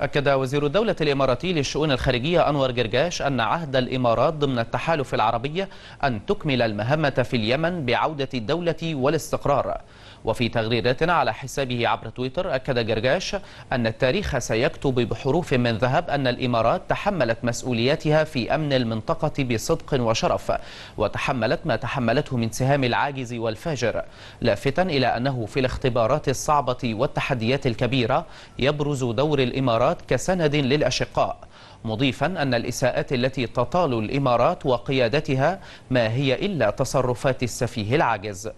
أكد وزير الدولة الإماراتي للشؤون الخارجية أنور جرجاش أن عهد الإمارات ضمن التحالف العربية أن تكمل المهمة في اليمن بعودة الدولة والاستقرار وفي تغريدات على حسابه عبر تويتر أكد جرجاش أن التاريخ سيكتب بحروف من ذهب أن الإمارات تحملت مسؤولياتها في أمن المنطقة بصدق وشرف وتحملت ما تحملته من سهام العاجز والفاجر لافتا إلى أنه في الاختبارات الصعبة والتحديات الكبيرة يبرز دور الإمارات الإمارات كسند للأشقاء مضيفا أن الإساءات التي تطال الإمارات وقيادتها ما هي إلا تصرفات السفيه العاجز